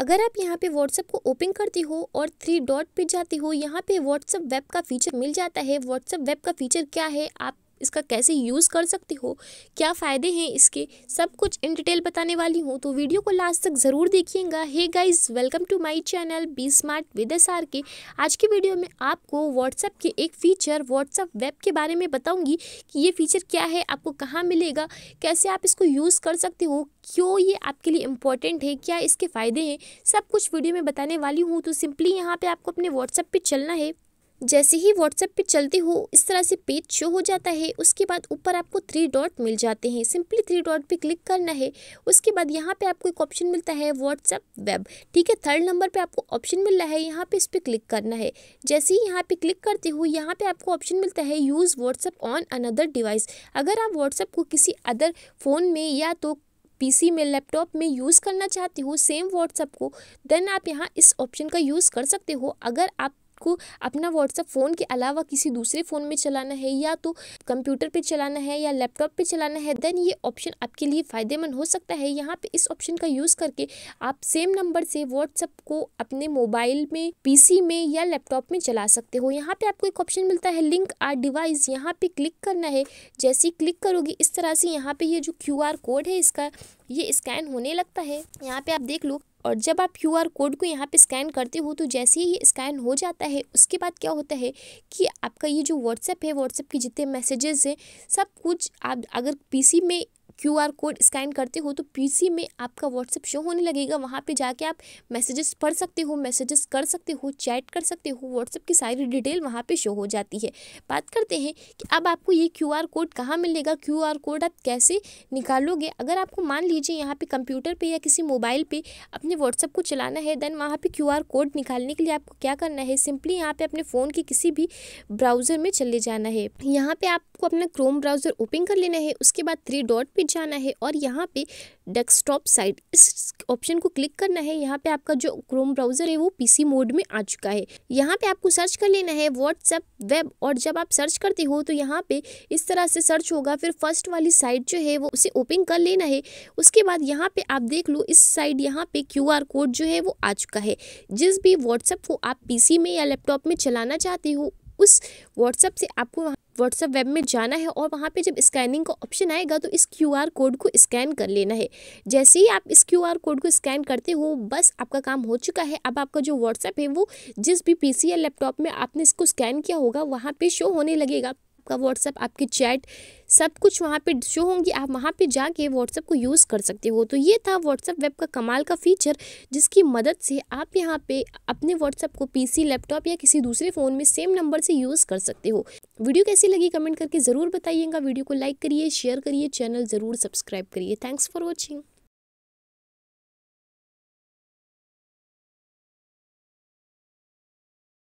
अगर आप यहाँ पे व्हाट्सअप को ओपन करती हो और थ्री डॉट पे जाती हो यहाँ पे व्हाट्सअप वेब का फीचर मिल जाता है व्हाट्सअप वेब का फीचर क्या है आप इसका कैसे यूज़ कर सकते हो क्या फ़ायदे हैं इसके सब कुछ इन डिटेल बताने वाली हूँ तो वीडियो को लास्ट तक ज़रूर देखिएगा hey guys welcome to my channel be smart with S R K आज की वीडियो में आपको व्हाट्सएप के एक फ़ीचर व्हाट्सएप वेब के बारे में बताऊँगी कि ये फ़ीचर क्या है आपको कहाँ मिलेगा कैसे आप इसको यूज़ कर सकते हो क्यों ये आपके लिए इम्पॉर्टेंट है क्या इसके फ़ायदे हैं सब कुछ वीडियो में बताने वाली हूँ तो सिंपली यहाँ पर आपको अपने व्हाट्सएप पर चलना है जैसे ही व्हाट्सएप पे चलते हो इस तरह से पेज शो हो जाता है उसके बाद ऊपर आपको थ्री डॉट मिल जाते हैं सिंपली थ्री डॉट पे क्लिक करना है उसके बाद यहाँ पे आपको एक ऑप्शन मिलता है व्हाट्सएप वेब ठीक है थर्ड नंबर पे आपको ऑप्शन मिल रहा है यहाँ पे इस पर क्लिक करना है जैसे ही यहाँ पे क्लिक करते हो यहाँ पर आपको ऑप्शन मिलता है use WhatsApp on another device अगर आप व्हाट्सएप को किसी अदर फ़ोन में या तो पीसी में लैपटॉप में यूज़ करना चाहते हो सेम व्हाट्सअप को देन आप यहाँ इस ऑप्शन का यूज़ कर सकते हो अगर आप आपको अपना व्हाट्सअप फ़ोन के अलावा किसी दूसरे फ़ोन में चलाना है या तो कंप्यूटर पर चलाना है या लैपटॉप पर चलाना है देन ये ऑप्शन आपके लिए फ़ायदेमंद हो सकता है यहाँ पे इस ऑप्शन का यूज़ करके आप सेम नंबर से व्हाट्सअप को अपने मोबाइल में पी में या लैपटॉप में चला सकते हो यहाँ पे आपको एक ऑप्शन मिलता है लिंक आर डिवाइस यहाँ पे क्लिक करना है जैसे ही क्लिक करोगे इस तरह से यहाँ पे ये जो क्यू कोड है इसका ये स्कैन होने लगता है यहाँ पे आप देख लो और जब आप क्यू कोड को यहाँ पे स्कैन करते हो तो जैसे ही ये स्कैन हो जाता है उसके बाद क्या होता है कि आपका ये जो व्हाट्सएप है व्हाट्सएप के जितने मैसेजेस हैं सब कुछ आप अगर पीसी में क्यू आर कोड स्कैन करते हो तो सी में आपका व्हाट्सएप शो होने लगेगा वहाँ पर जाके आप मैसेजेस पढ़ सकते हो मैसेजेस कर सकते हो चैट कर सकते हो व्हाट्सएप की सारी डिटेल वहाँ पर शो हो जाती है बात करते हैं कि अब आपको ये क्यू आर कोड कहाँ मिलेगा क्यू आर कोड आप कैसे निकालोगे अगर आपको मान लीजिए यहाँ पे कंप्यूटर पर या किसी मोबाइल पर अपने व्हाट्सअप को चलाना है देन वहाँ पर क्यू आर कोड निकालने के लिए आपको क्या करना है सिंपली यहाँ पर अपने फ़ोन के किसी भी ब्राउज़र में चले जाना है यहाँ पर आपको अपना क्रोम ब्राउज़र ओपन कर लेना है उसके बाद थ्री डॉट पे जाना है और यहाँ पे डेस्कटॉप साइड इस ऑप्शन को क्लिक करना है यहाँ पे आपका जो क्रोम ब्राउज़र है वो पीसी मोड में आ चुका है यहाँ पे आपको सर्च कर लेना है व्हाट्सएप वेब और जब आप सर्च करते हो तो यहाँ पे इस तरह से सर्च होगा फिर फर्स्ट वाली साइट जो है वो उसे ओपन कर लेना है उसके बाद यहाँ पे आप देख लो इस साइड यहाँ पे क्यू कोड जो है वो आ चुका है जिस भी व्हाट्सएप को आप पी में या लैपटॉप में चलाना चाहते हो उस व्हाट्सएप से आपको व्हाट्सअप वेब में जाना है और वहाँ पे जब स्कैनिंग का ऑप्शन आएगा तो इस क्यू कोड को स्कैन कर लेना है जैसे ही आप इस क्यू कोड को स्कैन करते हो बस आपका काम हो चुका है अब आपका जो व्हाट्सएप है वो जिस भी पी या लैपटॉप में आपने इसको स्कैन किया होगा वहाँ पर शो होने लगेगा आपका व्हाट्सअप आपकी चैट सब कुछ वहाँ पे शो होंगी आप वहाँ पे जाके व्हाट्सअप को यूज़ कर सकते हो तो ये था व्हाट्सअप वेब का कमाल का फीचर जिसकी मदद से आप यहाँ पे अपने व्हाट्सअप को पीसी लैपटॉप या किसी दूसरे फ़ोन में सेम नंबर से यूज़ कर सकते हो वीडियो कैसी लगी कमेंट करके ज़रूर बताइएगा वीडियो को लाइक करिए शेयर करिए चैनल ज़रूर सब्सक्राइब करिए थैंक्स फॉर वॉचिंग